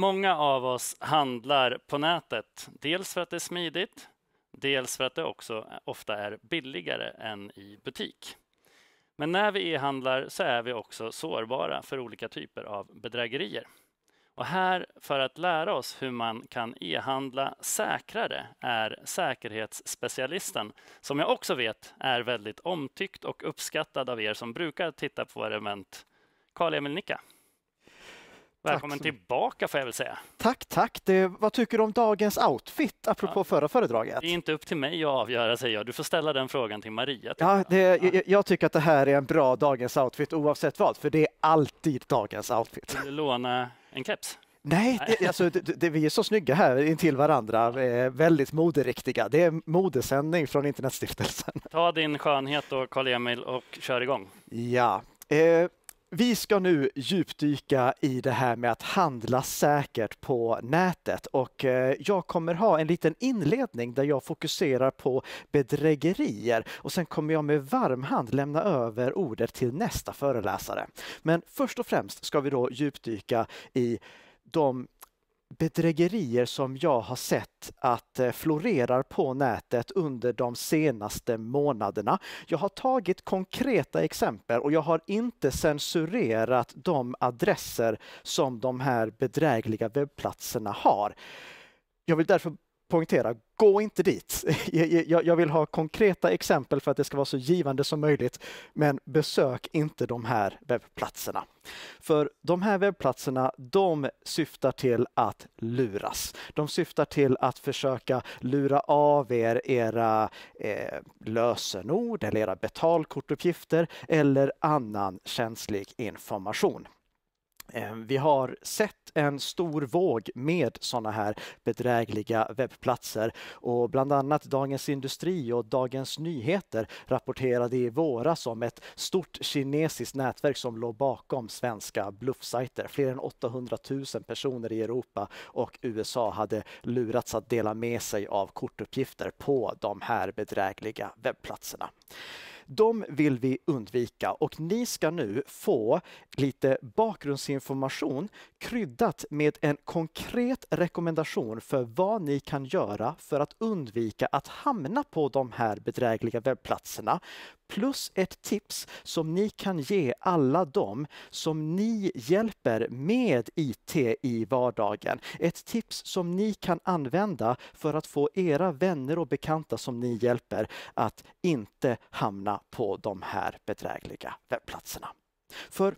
Många av oss handlar på nätet, dels för att det är smidigt, dels för att det också ofta är billigare än i butik. Men när vi e-handlar så är vi också sårbara för olika typer av bedrägerier. Och här, för att lära oss hur man kan e-handla säkrare, är säkerhetsspecialisten, som jag också vet är väldigt omtyckt och uppskattad av er som brukar titta på våra event, Karl-Emil Nicka. Välkommen tillbaka får jag väl säga. Tack, tack. Det, vad tycker du om dagens outfit, apropå ja. förra föredraget? Det är inte upp till mig att avgöra, säger jag. Du får ställa den frågan till Maria. Ja, det, ja. Jag, jag, tycker att det här är en bra dagens outfit oavsett vad, för det är alltid dagens outfit. Vill du låna en keps? Nej, det, alltså, det, det, vi är så snygga här intill varandra, väldigt moderiktiga. Det är modesändning från Internetstiftelsen. Ta din skönhet då, Karl-Emil, och kör igång. Ja. Eh, vi ska nu djupdyka i det här med att handla säkert på nätet och eh, jag kommer ha en liten inledning där jag fokuserar på bedrägerier och sen kommer jag med varm hand lämna över ordet till nästa föreläsare. Men först och främst ska vi då djupdyka i de bedrägerier som jag har sett att eh, florerar på nätet under de senaste månaderna. Jag har tagit konkreta exempel och jag har inte censurerat de adresser som de här bedrägliga webbplatserna har. Jag vill därför poängtera, gå inte dit. Jag, vill ha konkreta exempel för att det ska vara så givande som möjligt. Men besök inte de här webbplatserna. För de här webbplatserna, de syftar till att luras. De syftar till att försöka lura av er era eh, lösenord eller era betalkortuppgifter eller annan känslig information. Eh, vi har sett en stor våg med sådana här bedrägliga webbplatser och bland annat Dagens Industri och Dagens Nyheter rapporterade i våras om ett stort kinesiskt nätverk som låg bakom svenska bluffsajter. Fler än 800 000 personer i Europa och USA hade lurats att dela med sig av kortuppgifter på de här bedrägliga webbplatserna. De vill vi undvika och ni ska nu få lite bakgrundsinformation kryddat med en konkret rekommendation för vad ni kan göra för att undvika att hamna på de här bedrägliga webbplatserna plus ett tips som ni kan ge alla dem som ni hjälper med IT i vardagen. Ett tips som ni kan använda för att få era vänner och bekanta som ni hjälper att inte hamna på de här bedrägliga webbplatserna. För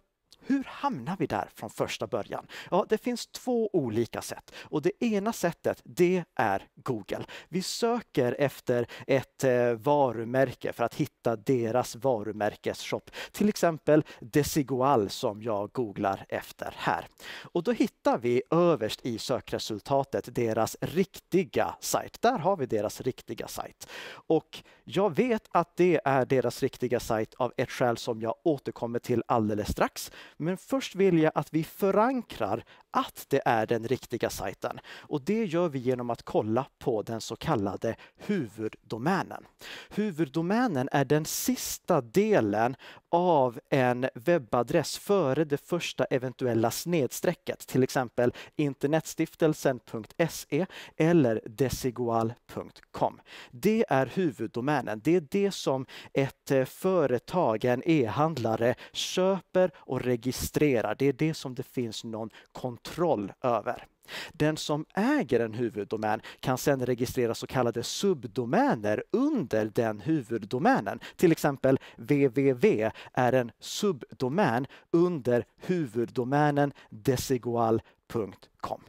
hur hamnar vi där från första början? Ja, det finns två olika sätt och det ena sättet, det är Google. Vi söker efter ett eh, varumärke för att hitta deras varumärkesshop. Till exempel Desigual som jag googlar efter här. Och då hittar vi överst i sökresultatet deras riktiga sajt. Där har vi deras riktiga sajt. Och jag vet att det är deras riktiga sajt av ett skäl som jag återkommer till alldeles strax. Men först vill jag att vi förankrar att det är den riktiga sajten. Och det gör vi genom att kolla på den så kallade huvuddomänen. Huvuddomänen är den sista delen av en webbadress före det första eventuella snedstrecket, till exempel internetstiftelsen.se eller desigual.com. Det är huvuddomänen. Det är det som ett eh, företag, en e-handlare, köper och registrerar registrera, det är det som det finns någon kontroll över. Den som äger en huvuddomän kan sedan registrera så kallade subdomäner under den huvuddomänen. Till exempel www är en subdomän under huvuddomänen desigual.com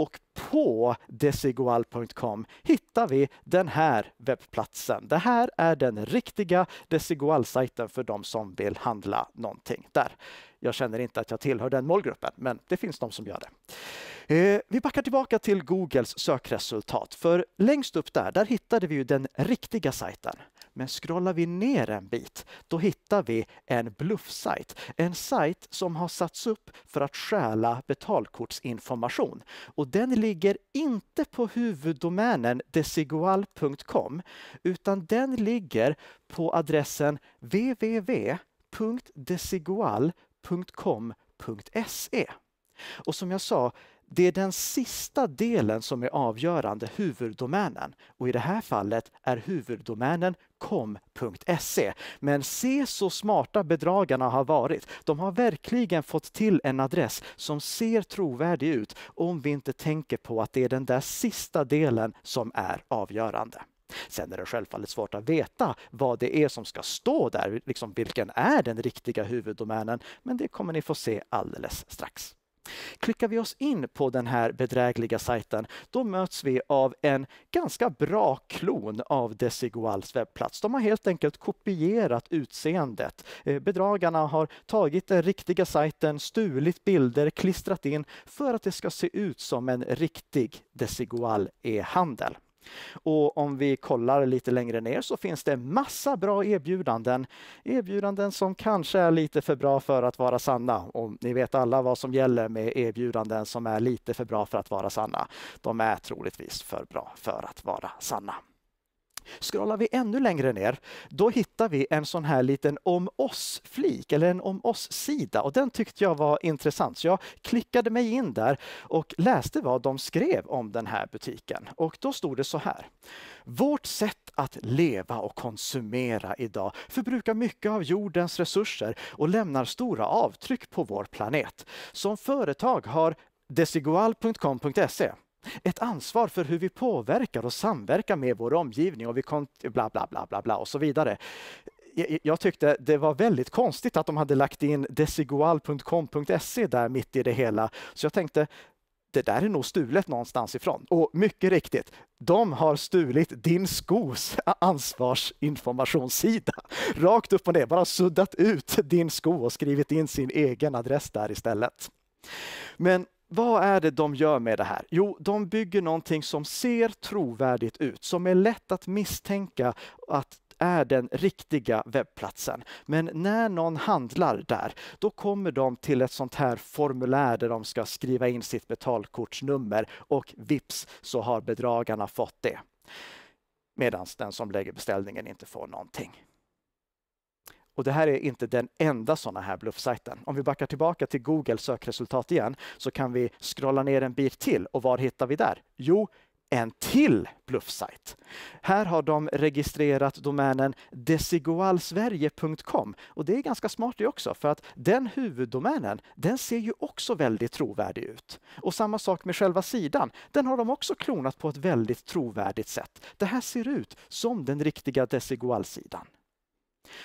och på desigual.com hittar vi den här webbplatsen. Det här är den riktiga Desigual-sajten för de som vill handla någonting där. Jag känner inte att jag tillhör den målgruppen, men det finns de som gör det. Eh, vi backar tillbaka till Googles sökresultat, för längst upp där, där hittade vi ju den riktiga sajten. Men scrollar vi ner en bit, då hittar vi en bluffsajt. En sajt som har satts upp för att stjäla betalkortsinformation. Och den ligger inte på huvuddomänen desigual.com, utan den ligger på adressen www.desigual.com.se. Och som jag sa, det är den sista delen som är avgörande, huvuddomänen. Och i det här fallet är huvuddomänen com.se. Men se så smarta bedragarna har varit. De har verkligen fått till en adress som ser trovärdig ut om vi inte tänker på att det är den där sista delen som är avgörande. Sen är det självfallet svårt att veta vad det är som ska stå där, liksom vilken är den riktiga huvuddomänen, men det kommer ni få se alldeles strax. Klickar vi oss in på den här bedrägliga sajten, då möts vi av en ganska bra klon av Desiguals webbplats. De har helt enkelt kopierat utseendet. Eh, bedragarna har tagit den riktiga sajten, stulit bilder, klistrat in för att det ska se ut som en riktig Desigual e-handel. Och om vi kollar lite längre ner så finns det massa bra erbjudanden. Erbjudanden som kanske är lite för bra för att vara sanna. Och ni vet alla vad som gäller med erbjudanden som är lite för bra för att vara sanna. De är troligtvis för bra för att vara sanna. Scrollar vi ännu längre ner, då hittar vi en sån här liten om oss-flik, eller en om oss-sida. Och den tyckte jag var intressant, så jag klickade mig in där och läste vad de skrev om den här butiken. Och då stod det så här. Vårt sätt att leva och konsumera idag förbrukar mycket av jordens resurser och lämnar stora avtryck på vår planet. Som företag har desigual.com.se ett ansvar för hur vi påverkar och samverkar med vår omgivning och vi bla, bla, bla, bla, bla och så vidare. Jag tyckte det var väldigt konstigt att de hade lagt in desigual.com.se där mitt i det hela. Så jag tänkte, det där är nog stulet någonstans ifrån. Och mycket riktigt, de har stulit din skos ansvarsinformationssida. Rakt upp och ner, bara suddat ut din sko och skrivit in sin egen adress där istället. Men vad är det de gör med det här? Jo, de bygger någonting som ser trovärdigt ut, som är lätt att misstänka att är den riktiga webbplatsen. Men när någon handlar där, då kommer de till ett sånt här formulär där de ska skriva in sitt betalkortsnummer och vips så har bedragarna fått det. Medan den som lägger beställningen inte får någonting. Och det här är inte den enda sådana här bluffsajten. Om vi backar tillbaka till Google sökresultat igen så kan vi scrolla ner en bit till och var hittar vi där? Jo, en till bluffsajt. Här har de registrerat domänen desigualsverige.com och det är ganska smart det också för att den huvuddomänen, den ser ju också väldigt trovärdig ut. Och samma sak med själva sidan, den har de också klonat på ett väldigt trovärdigt sätt. Det här ser ut som den riktiga desigualsidan.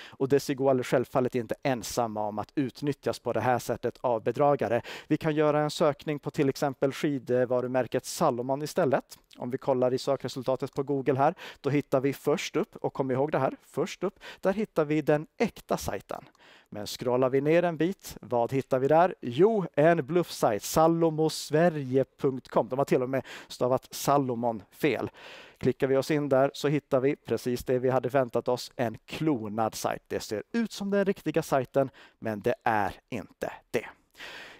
Och Desigual är självfallet inte ensamma om att utnyttjas på det här sättet av bedragare. Vi kan göra en sökning på till exempel skidvarumärket Salomon istället. Om vi kollar i sökresultatet på Google här, då hittar vi först upp, och kom ihåg det här, först upp, där hittar vi den äkta sajten. Men scrollar vi ner en bit, vad hittar vi där? Jo, en bluffsajt, salomosverige.com. De har till och med stavat Salomon fel. Klickar vi oss in där så hittar vi precis det vi hade väntat oss, en klonad sajt. Det ser ut som den riktiga sajten, men det är inte det.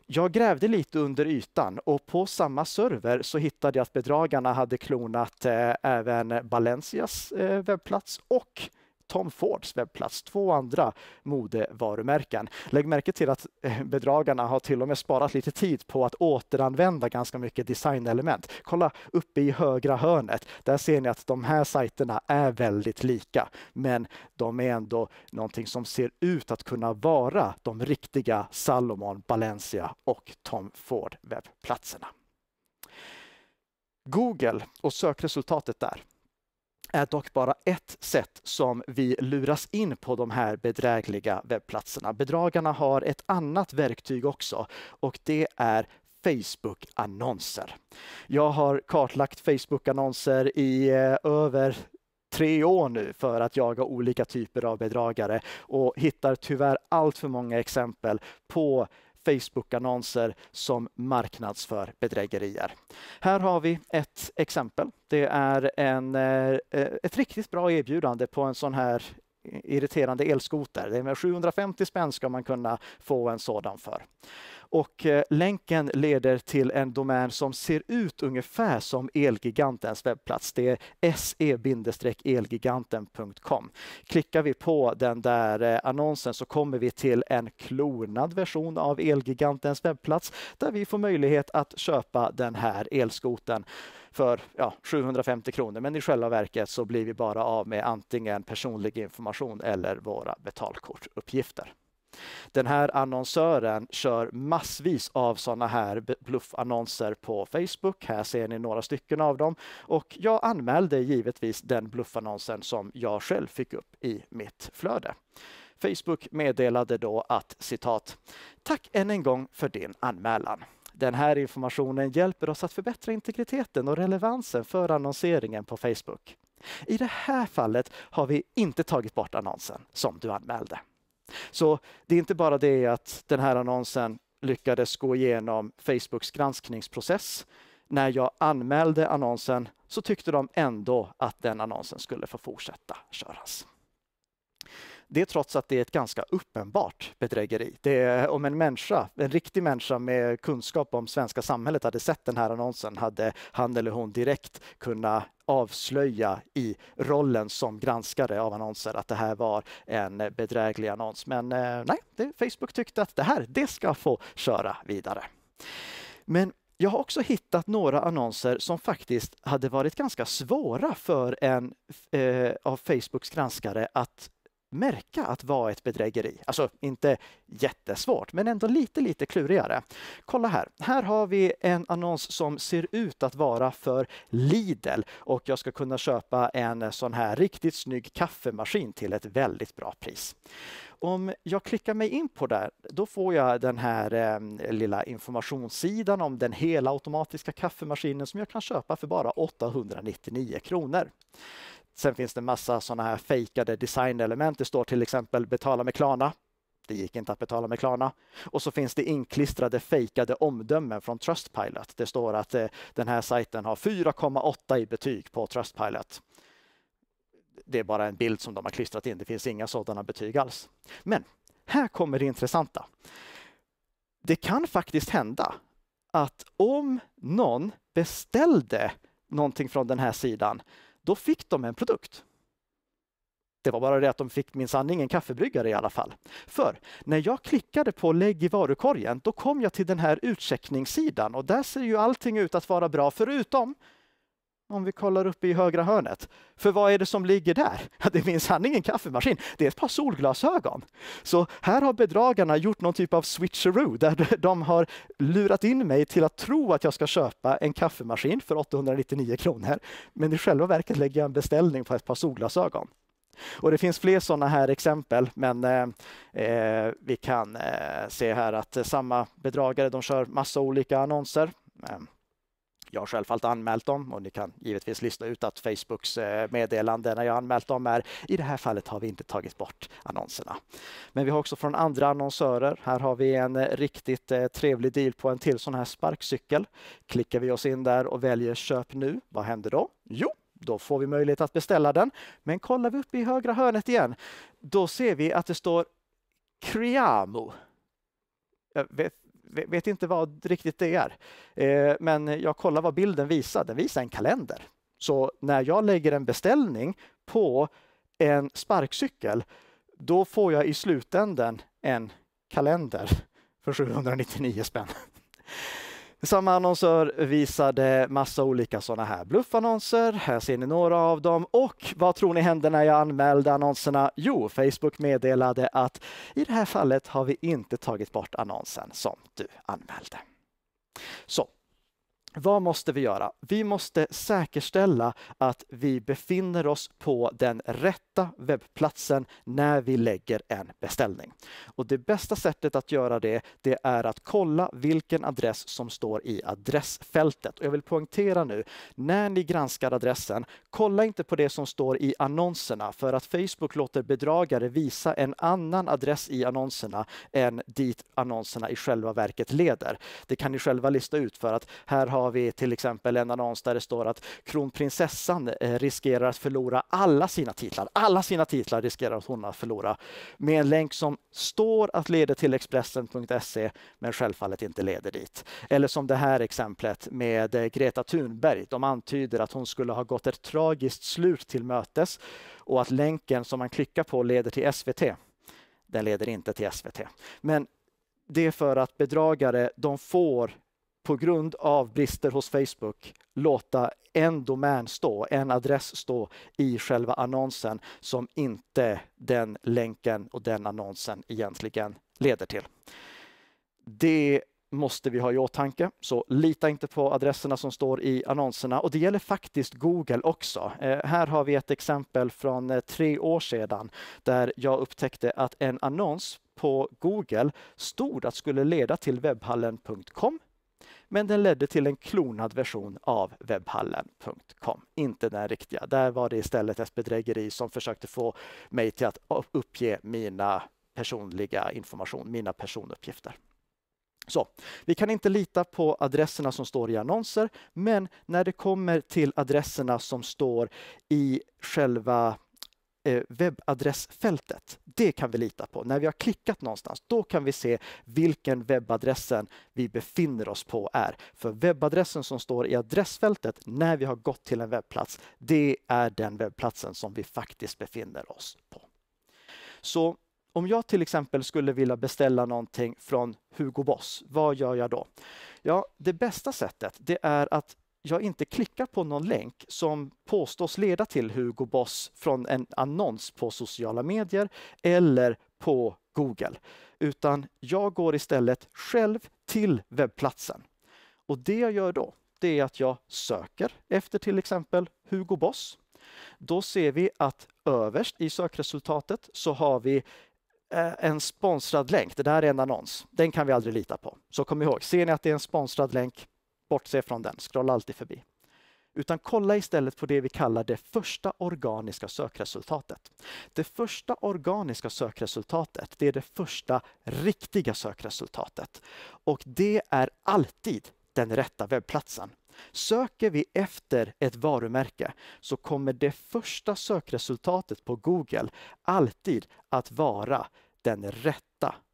Jag grävde lite under ytan och på samma server så hittade jag att bedragarna hade klonat eh, även Balencias eh, webbplats och Tom Fords webbplats, två andra modevarumärken. Lägg märke till att eh, bedragarna har till och med sparat lite tid på att återanvända ganska mycket designelement. Kolla uppe i högra hörnet. Där ser ni att de här sajterna är väldigt lika, men de är ändå någonting som ser ut att kunna vara de riktiga Salomon, Balencia och Tom Ford webbplatserna. Google och sökresultatet där är dock bara ett sätt som vi luras in på de här bedrägliga webbplatserna. Bedragarna har ett annat verktyg också och det är Facebook-annonser. Jag har kartlagt Facebook-annonser i eh, över tre år nu för att jaga olika typer av bedragare och hittar tyvärr allt för många exempel på Facebook-annonser som marknadsför bedrägerier. Här har vi ett exempel. Det är en, eh, eh, ett riktigt bra erbjudande på en sån här irriterande elskoter. Det är med 750 spänn ska man kunna få en sådan för. Och eh, länken leder till en domän som ser ut ungefär som Elgigantens webbplats. Det är se-elgiganten.com. Klickar vi på den där eh, annonsen så kommer vi till en klonad version av Elgigantens webbplats där vi får möjlighet att köpa den här elskoten för ja, 750 kronor. Men i själva verket så blir vi bara av med antingen personlig information eller våra betalkortuppgifter. Den här annonsören kör massvis av sådana här bluffannonser på Facebook. Här ser ni några stycken av dem. Och jag anmälde givetvis den bluffannonsen som jag själv fick upp i mitt flöde. Facebook meddelade då att citat, tack än en gång för din anmälan. Den här informationen hjälper oss att förbättra integriteten och relevansen för annonseringen på Facebook. I det här fallet har vi inte tagit bort annonsen som du anmälde. Så det är inte bara det att den här annonsen lyckades gå igenom Facebooks granskningsprocess. När jag anmälde annonsen så tyckte de ändå att den annonsen skulle få fortsätta köras. Det trots att det är ett ganska uppenbart bedrägeri. Är, om en människa, en riktig människa med kunskap om svenska samhället hade sett den här annonsen hade han eller hon direkt kunnat avslöja i rollen som granskare av annonser att det här var en bedräglig annons. Men eh, nej, det, Facebook tyckte att det här, det ska få köra vidare. Men jag har också hittat några annonser som faktiskt hade varit ganska svåra för en eh, av Facebooks granskare att märka att vara ett bedrägeri. Alltså inte jättesvårt, men ändå lite, lite klurigare. Kolla här. Här har vi en annons som ser ut att vara för Lidl och jag ska kunna köpa en sån här riktigt snygg kaffemaskin till ett väldigt bra pris. Om jag klickar mig in på där, då får jag den här eh, lilla informationssidan om den hela automatiska kaffemaskinen som jag kan köpa för bara 899 kronor. Sen finns det massa sådana här fejkade designelement. Det står till exempel betala med Klarna. Det gick inte att betala med Klarna. Och så finns det inklistrade fejkade omdömen från Trustpilot. Det står att eh, den här sajten har 4,8 i betyg på Trustpilot. Det är bara en bild som de har klistrat in. Det finns inga sådana betyg alls. Men här kommer det intressanta. Det kan faktiskt hända att om någon beställde någonting från den här sidan då fick de en produkt. Det var bara det att de fick minsann ingen kaffebryggare i alla fall. För när jag klickade på lägg i varukorgen, då kom jag till den här utcheckningssidan och där ser ju allting ut att vara bra förutom om vi kollar uppe i högra hörnet. För vad är det som ligger där? Det finns han ingen kaffemaskin, det är ett par solglasögon. Så här har bedragarna gjort någon typ av switcheroo där de har lurat in mig till att tro att jag ska köpa en kaffemaskin för 899 kronor. Men i själva verket lägger jag en beställning på ett par solglasögon. Och det finns fler sådana här exempel, men eh, eh, vi kan eh, se här att eh, samma bedragare, de kör massa olika annonser. Jag har självfallet anmält dem och ni kan givetvis lista ut att Facebooks eh, meddelande när jag anmält dem är i det här fallet har vi inte tagit bort annonserna. Men vi har också från andra annonsörer. Här har vi en eh, riktigt eh, trevlig deal på en till sån här sparkcykel. Klickar vi oss in där och väljer köp nu, vad händer då? Jo, då får vi möjlighet att beställa den. Men kollar vi upp i högra hörnet igen, då ser vi att det står Criamo. Jag vet vet inte vad riktigt det är. Eh, men jag kollar vad bilden visar. Den visar en kalender. Så när jag lägger en beställning på en sparkcykel, då får jag i slutänden en kalender för 799 spänn. Samma annonsör visade massa olika sådana här bluffannonser. Här ser ni några av dem. Och vad tror ni hände när jag anmälde annonserna? Jo, Facebook meddelade att i det här fallet har vi inte tagit bort annonsen som du anmälde. Så vad måste vi göra? Vi måste säkerställa att vi befinner oss på den rätta webbplatsen när vi lägger en beställning. Och det bästa sättet att göra det, det är att kolla vilken adress som står i adressfältet. Och jag vill poängtera nu, när ni granskar adressen, kolla inte på det som står i annonserna för att Facebook låter bedragare visa en annan adress i annonserna än dit annonserna i själva verket leder. Det kan ni själva lista ut för att här har har vi till exempel en annons där det står att kronprinsessan eh, riskerar att förlora alla sina titlar. Alla sina titlar riskerar hon att förlora med en länk som står att leda till Expressen.se men självfallet inte leder dit. Eller som det här exemplet med eh, Greta Thunberg. De antyder att hon skulle ha gått ett tragiskt slut till mötes och att länken som man klickar på leder till SVT. Den leder inte till SVT. Men det är för att bedragare de får på grund av brister hos Facebook låta en domän stå, en adress stå i själva annonsen som inte den länken och den annonsen egentligen leder till. Det måste vi ha i åtanke. Så lita inte på adresserna som står i annonserna. Och det gäller faktiskt Google också. Eh, här har vi ett exempel från eh, tre år sedan där jag upptäckte att en annons på Google stod att skulle leda till webbhallen.com men den ledde till en klonad version av webbhallen.com, inte den riktiga. Där var det istället ett bedrägeri som försökte få mig till att uppge mina personliga information, mina personuppgifter. Så, vi kan inte lita på adresserna som står i annonser, men när det kommer till adresserna som står i själva Eh, webbadressfältet. Det kan vi lita på. När vi har klickat någonstans, då kan vi se vilken webbadressen vi befinner oss på är. För webbadressen som står i adressfältet när vi har gått till en webbplats, det är den webbplatsen som vi faktiskt befinner oss på. Så om jag till exempel skulle vilja beställa någonting från Hugo Boss, vad gör jag då? Ja, det bästa sättet det är att jag inte klickar på någon länk som påstås leda till Hugo Boss från en annons på sociala medier eller på Google, utan jag går istället själv till webbplatsen. Och det jag gör då, det är att jag söker efter till exempel Hugo Boss. Då ser vi att överst i sökresultatet så har vi eh, en sponsrad länk. Det där är en annons. Den kan vi aldrig lita på. Så kom ihåg, ser ni att det är en sponsrad länk, Bortse från den, scrolla alltid förbi. Utan kolla istället på det vi kallar det första organiska sökresultatet. Det första organiska sökresultatet, det är det första riktiga sökresultatet. Och det är alltid den rätta webbplatsen. Söker vi efter ett varumärke så kommer det första sökresultatet på Google alltid att vara den rätta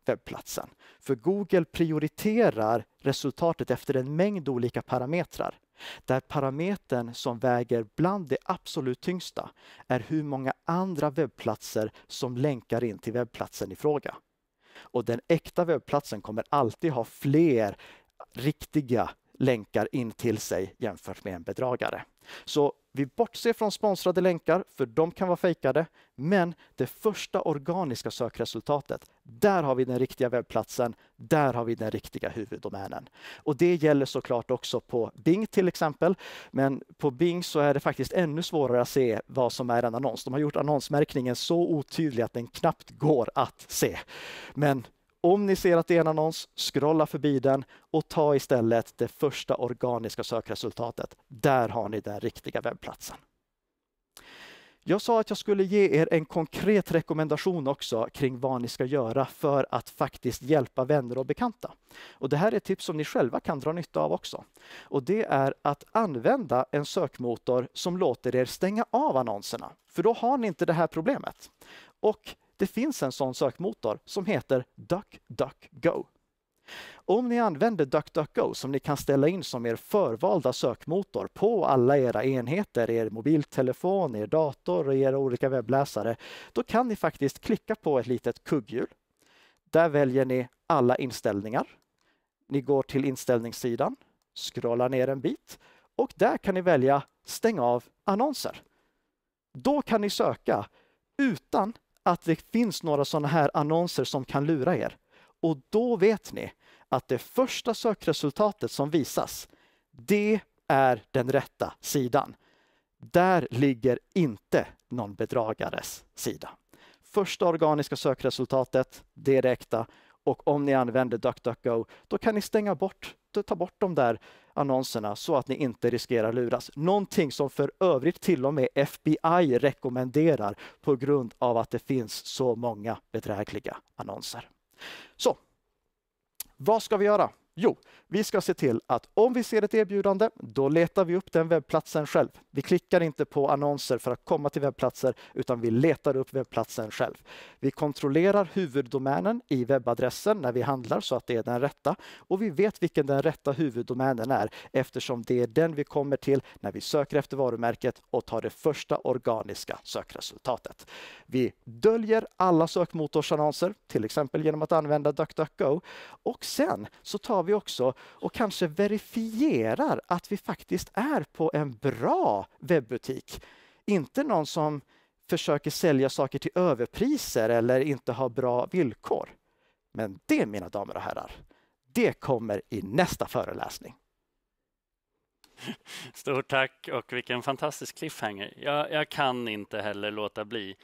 webbplatsen. För Google prioriterar resultatet efter en mängd olika parametrar. Där parametern som väger bland det absolut tyngsta är hur många andra webbplatser som länkar in till webbplatsen i fråga. Och den äkta webbplatsen kommer alltid ha fler riktiga länkar in till sig jämfört med en bedragare. Så vi bortser från sponsrade länkar, för de kan vara fejkade. Men det första organiska sökresultatet, där har vi den riktiga webbplatsen. Där har vi den riktiga huvuddomänen. Och det gäller såklart också på Bing till exempel. Men på Bing så är det faktiskt ännu svårare att se vad som är en annons. De har gjort annonsmärkningen så otydlig att den knappt går att se. Men om ni ser att det är en annons, scrolla förbi den och ta istället det första organiska sökresultatet. Där har ni den riktiga webbplatsen. Jag sa att jag skulle ge er en konkret rekommendation också kring vad ni ska göra för att faktiskt hjälpa vänner och bekanta. Och det här är ett tips som ni själva kan dra nytta av också. Och det är att använda en sökmotor som låter er stänga av annonserna, för då har ni inte det här problemet. Och det finns en sån sökmotor som heter DuckDuckGo. Om ni använder DuckDuckGo som ni kan ställa in som er förvalda sökmotor på alla era enheter, er mobiltelefon, er dator och era olika webbläsare, då kan ni faktiskt klicka på ett litet kugghjul. Där väljer ni alla inställningar. Ni går till inställningssidan, scrollar ner en bit och där kan ni välja stäng av annonser. Då kan ni söka utan att det finns några sådana här annonser som kan lura er. Och då vet ni att det första sökresultatet som visas, det är den rätta sidan. Där ligger inte någon bedragares sida. Första organiska sökresultatet, det är det äkta och om ni använder DuckDuckGo, då kan ni stänga bort, ta bort de där annonserna så att ni inte riskerar att luras. Någonting som för övrigt till och med FBI rekommenderar på grund av att det finns så många bedrägliga annonser. Så, vad ska vi göra? Jo, vi ska se till att om vi ser ett erbjudande, då letar vi upp den webbplatsen själv. Vi klickar inte på annonser för att komma till webbplatser, utan vi letar upp webbplatsen själv. Vi kontrollerar huvuddomänen i webbadressen när vi handlar så att det är den rätta och vi vet vilken den rätta huvuddomänen är eftersom det är den vi kommer till när vi söker efter varumärket och tar det första organiska sökresultatet. Vi döljer alla sökmotorsannonser, till exempel genom att använda DuckDuckGo och sen så tar tar vi också och kanske verifierar att vi faktiskt är på en bra webbutik. Inte någon som försöker sälja saker till överpriser eller inte har bra villkor. Men det, mina damer och herrar, det kommer i nästa föreläsning. Stort tack och vilken fantastisk cliffhanger. Jag, jag, kan inte heller låta bli.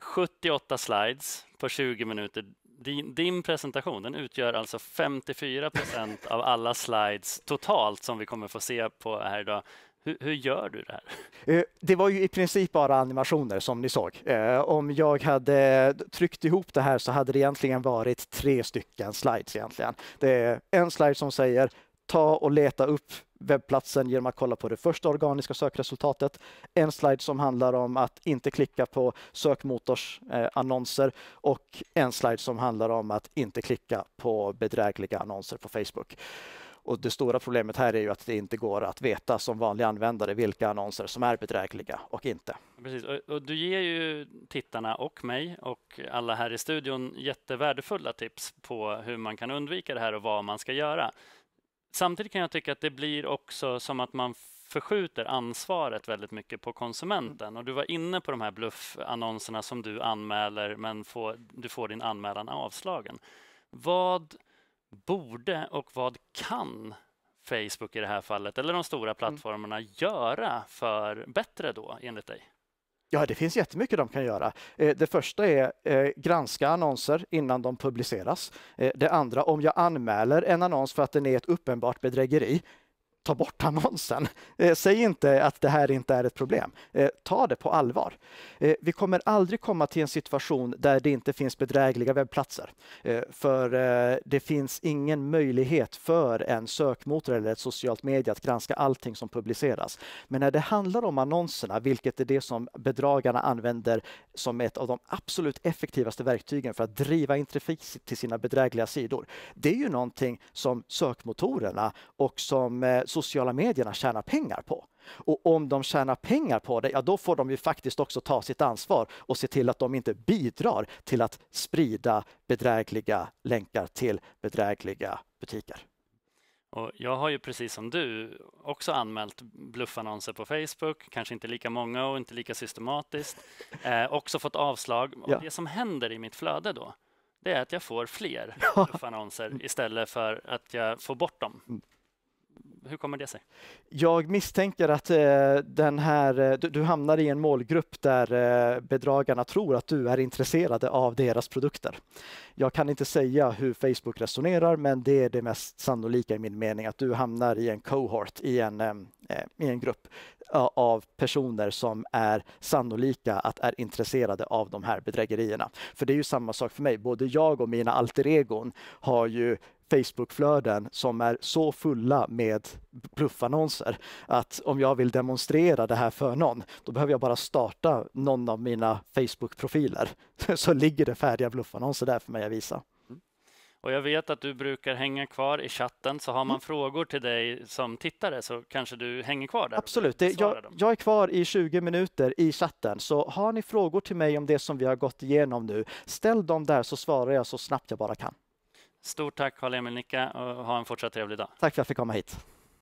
78 slides på 20 minuter din, din, presentation den utgör alltså 54 procent av alla slides totalt som vi kommer få se på här idag. Hur, hur, gör du det här? Eh, det var ju i princip bara animationer som ni såg. Eh, om jag hade tryckt ihop det här så hade det egentligen varit tre stycken slides egentligen. Det är en slide som säger ta och leta upp webbplatsen genom att kolla på det första organiska sökresultatet. En slide som handlar om att inte klicka på sökmotorsannonser eh, och en slide som handlar om att inte klicka på bedrägliga annonser på Facebook. Och det stora problemet här är ju att det inte går att veta som vanlig användare vilka annonser som är bedrägliga och inte. Precis, och du ger ju tittarna och mig och alla här i studion jättevärdefulla tips på hur man kan undvika det här och vad man ska göra samtidigt kan jag tycka att det blir också som att man förskjuter ansvaret väldigt mycket på konsumenten. Och du var inne på de här bluffannonserna som du anmäler men får, du får din anmälan avslagen. Vad borde och vad kan Facebook i det här fallet, eller de stora mm. plattformarna, mm. göra för bättre då, enligt dig? Ja, det finns jättemycket de kan göra. Eh, det första är eh, granska annonser innan de publiceras. Eh, det andra, om jag anmäler en annons för att den är ett uppenbart bedrägeri, ta bort annonsen. Eh, säg inte att det här inte är ett problem. Eh, ta det på allvar. Eh, vi kommer aldrig komma till en situation där det inte finns bedrägliga webbplatser. för det finns ingen möjlighet för en sökmotor eller ett socialt media att granska allting som publiceras. Men när det handlar om annonserna, vilket är det som bedragarna använder som ett av de absolut effektivaste verktygen för att driva in trafik till sina bedrägliga sidor. Det är ju någonting som sökmotorerna och som sociala medierna tjänar pengar på. Och om de tjänar pengar på det, ja då får de ju faktiskt också ta sitt ansvar och se till att de inte bidrar till att sprida bedrägliga länkar till bedrägliga butiker. Och jag har ju precis som du också anmält bluffannonser på Facebook, kanske inte lika många och inte lika systematiskt. Eh, också fått avslag. Ja. Och Det som händer i mitt flöde då, det är att jag får fler ja. bluffannonser istället för att jag får bort dem. Mm hur kommer det sig? Jag misstänker att eh, den här, eh, du, du, hamnar i en målgrupp där eh, bedragarna tror att du är intresserade av deras produkter. Jag kan inte säga hur Facebook resonerar, men det är det mest sannolika i min mening, att du hamnar i en cohort, i en, eh, i en grupp av personer som är sannolika att är intresserade av de här bedrägerierna. För det är ju samma sak för mig. Både jag och mina alter egon har ju Facebookflöden som är så fulla med bluffannonser. Att om jag vill demonstrera det här för någon, då behöver jag bara starta någon av mina Facebook-profiler. Så ligger det färdiga bluffannonser där för mig att visa. Mm. Och jag vet att du brukar hänga kvar i chatten, så har man mm. frågor till dig som tittare så kanske du hänger kvar där? Absolut, det, jag, jag, är kvar i 20 minuter i chatten, så har ni frågor till mig om det som vi har gått igenom nu, ställ dem där så svarar jag så snabbt jag bara kan. Stort tack Karl-Emil Nicka och ha en fortsatt trevlig dag. Tack för att jag fick komma hit.